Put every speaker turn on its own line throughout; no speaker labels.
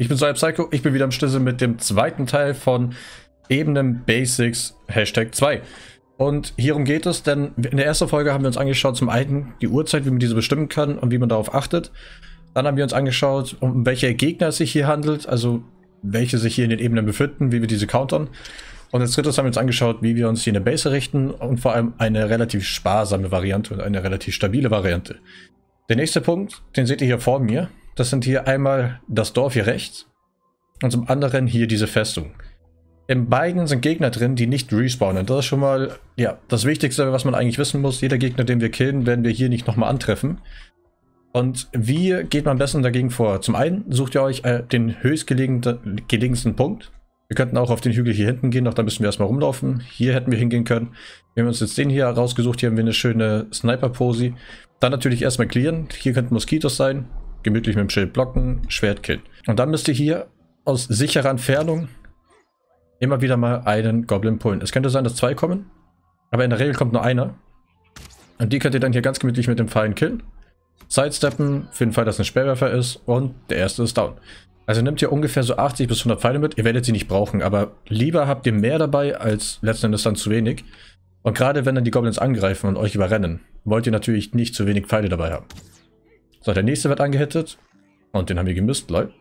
Ich bin Soja Psycho, ich bin wieder am Schlüssel mit dem zweiten Teil von Ebenen Basics Hashtag 2. Und hierum geht es, denn in der ersten Folge haben wir uns angeschaut, zum einen die Uhrzeit, wie man diese bestimmen kann und wie man darauf achtet. Dann haben wir uns angeschaut, um welche Gegner es sich hier handelt, also welche sich hier in den Ebenen befinden, wie wir diese countern. Und als drittes haben wir uns angeschaut, wie wir uns hier eine Base richten und vor allem eine relativ sparsame Variante und eine relativ stabile Variante. Der nächste Punkt, den seht ihr hier vor mir, das sind hier einmal das Dorf hier rechts und zum anderen hier diese Festung. In beiden sind Gegner drin, die nicht respawnen. Das ist schon mal ja, das Wichtigste, was man eigentlich wissen muss. Jeder Gegner, den wir killen, werden wir hier nicht nochmal antreffen. Und wie geht man am besten dagegen vor? Zum einen sucht ihr euch äh, den höchstgelegensten Punkt. Wir könnten auch auf den Hügel hier hinten gehen, doch da müssen wir erstmal rumlaufen. Hier hätten wir hingehen können. Wir haben uns jetzt den hier rausgesucht. Hier haben wir eine schöne Sniper-Posi. Dann natürlich erstmal clearen. Hier könnten Moskitos sein gemütlich mit dem Schild blocken, Schwert killen. Und dann müsst ihr hier aus sicherer Entfernung immer wieder mal einen Goblin pullen. Es könnte sein, dass zwei kommen, aber in der Regel kommt nur einer. Und die könnt ihr dann hier ganz gemütlich mit dem Fallen killen. Sidesteppen für den Fall, dass ein Sperrwerfer ist und der erste ist down. Also nehmt ihr ungefähr so 80 bis 100 Pfeile mit. Ihr werdet sie nicht brauchen, aber lieber habt ihr mehr dabei als letzten Endes dann zu wenig. Und gerade wenn dann die Goblins angreifen und euch überrennen, wollt ihr natürlich nicht zu wenig Pfeile dabei haben. So, der nächste wird angehittet. Und den haben wir gemisst, Leute.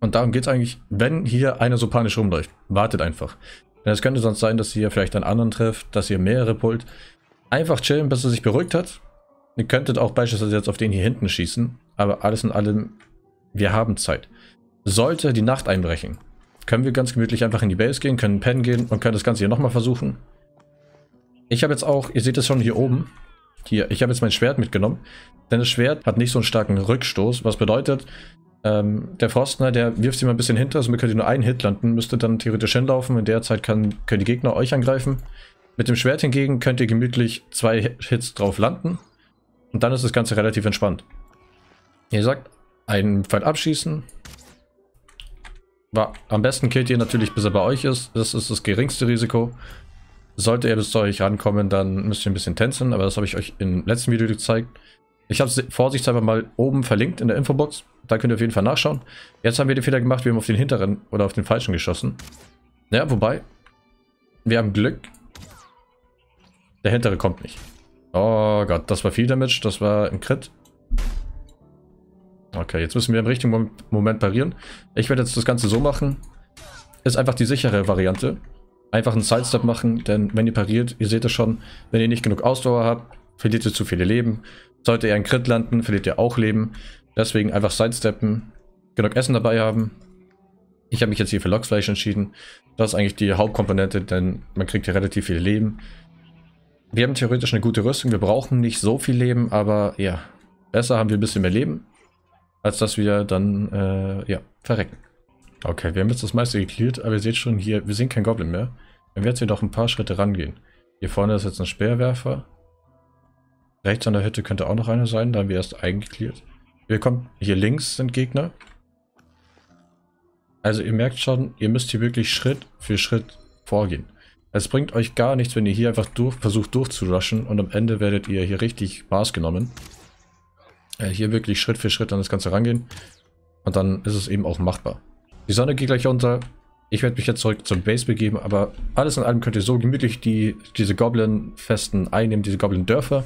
Und darum geht es eigentlich, wenn hier einer so panisch rumläuft. Wartet einfach. Denn es könnte sonst sein, dass ihr vielleicht einen anderen trifft, dass ihr mehrere pullt. Einfach chillen, bis er sich beruhigt hat. Ihr könntet auch beispielsweise jetzt auf den hier hinten schießen. Aber alles in allem, wir haben Zeit. Sollte die Nacht einbrechen, können wir ganz gemütlich einfach in die Base gehen, können pennen gehen und können das Ganze hier nochmal versuchen. Ich habe jetzt auch, ihr seht es schon hier oben, hier, ich habe jetzt mein Schwert mitgenommen. Denn das Schwert hat nicht so einen starken Rückstoß, was bedeutet, ähm, der Frostner, der wirft sie mal ein bisschen hinter, somit also könnt ihr nur einen Hit landen, müsst ihr dann theoretisch hinlaufen. In der Zeit kann, können die Gegner euch angreifen. Mit dem Schwert hingegen könnt ihr gemütlich zwei Hits drauf landen. Und dann ist das Ganze relativ entspannt. Wie gesagt, einen Pfeil abschießen. War, am besten killt ihr natürlich, bis er bei euch ist. Das ist das geringste Risiko. Sollte er bis zu euch rankommen, dann müsst ihr ein bisschen tänzeln. Aber das habe ich euch im letzten Video gezeigt. Ich habe es vorsichtshalber mal oben verlinkt in der Infobox. Da könnt ihr auf jeden Fall nachschauen. Jetzt haben wir den Fehler gemacht, wir haben auf den hinteren oder auf den falschen geschossen. Ja, wobei, wir haben Glück. Der hintere kommt nicht. Oh Gott, das war viel Damage, das war ein Crit. Okay, jetzt müssen wir im richtigen Moment parieren. Ich werde jetzt das Ganze so machen. Ist einfach die sichere Variante. Einfach einen Sidestep machen, denn wenn ihr pariert, ihr seht es schon, wenn ihr nicht genug Ausdauer habt, verliert ihr zu viele Leben. Sollte er in Crit landen, verliert er auch Leben. Deswegen einfach sidesteppen, genug Essen dabei haben. Ich habe mich jetzt hier für Loksfleisch entschieden. Das ist eigentlich die Hauptkomponente, denn man kriegt hier relativ viel Leben. Wir haben theoretisch eine gute Rüstung, wir brauchen nicht so viel Leben, aber ja, besser haben wir ein bisschen mehr Leben, als dass wir dann, äh, ja, verrecken. Okay, wir haben jetzt das meiste geklärt, aber ihr seht schon hier, wir sind kein Goblin mehr. Wenn wir jetzt hier noch ein paar Schritte rangehen. Hier vorne ist jetzt ein Speerwerfer, Rechts an der Hütte könnte auch noch eine sein, da haben wir erst eingeklärt. Wir kommen, hier links sind Gegner. Also ihr merkt schon, ihr müsst hier wirklich Schritt für Schritt vorgehen. Es bringt euch gar nichts, wenn ihr hier einfach durch, versucht durchzurushen und am Ende werdet ihr hier richtig Maß genommen. Äh, hier wirklich Schritt für Schritt an das Ganze rangehen und dann ist es eben auch machbar. Die Sonne geht gleich unter. Ich werde mich jetzt zurück zum Base begeben, aber alles in allem könnt ihr so gemütlich die, diese Goblin-Festen einnehmen, diese Goblin-Dörfer.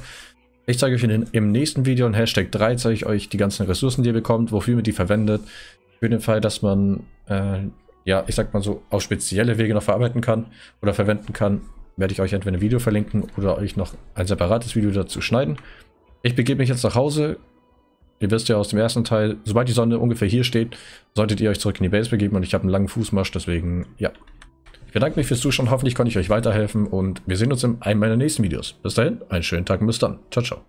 Ich zeige euch in den, im nächsten Video in Hashtag 3, zeige ich euch die ganzen Ressourcen, die ihr bekommt, wofür ihr die verwendet. Für den Fall, dass man, äh, ja, ich sag mal so, auf spezielle Wege noch verarbeiten kann oder verwenden kann, werde ich euch entweder ein Video verlinken oder euch noch ein separates Video dazu schneiden. Ich begebe mich jetzt nach Hause. Ihr wisst ja aus dem ersten Teil, sobald die Sonne ungefähr hier steht, solltet ihr euch zurück in die Base begeben und ich habe einen langen Fußmarsch, deswegen, ja, ich bedanke mich fürs Zuschauen, hoffentlich konnte ich euch weiterhelfen und wir sehen uns in einem meiner nächsten Videos. Bis dahin, einen schönen Tag und bis dann. Ciao, ciao.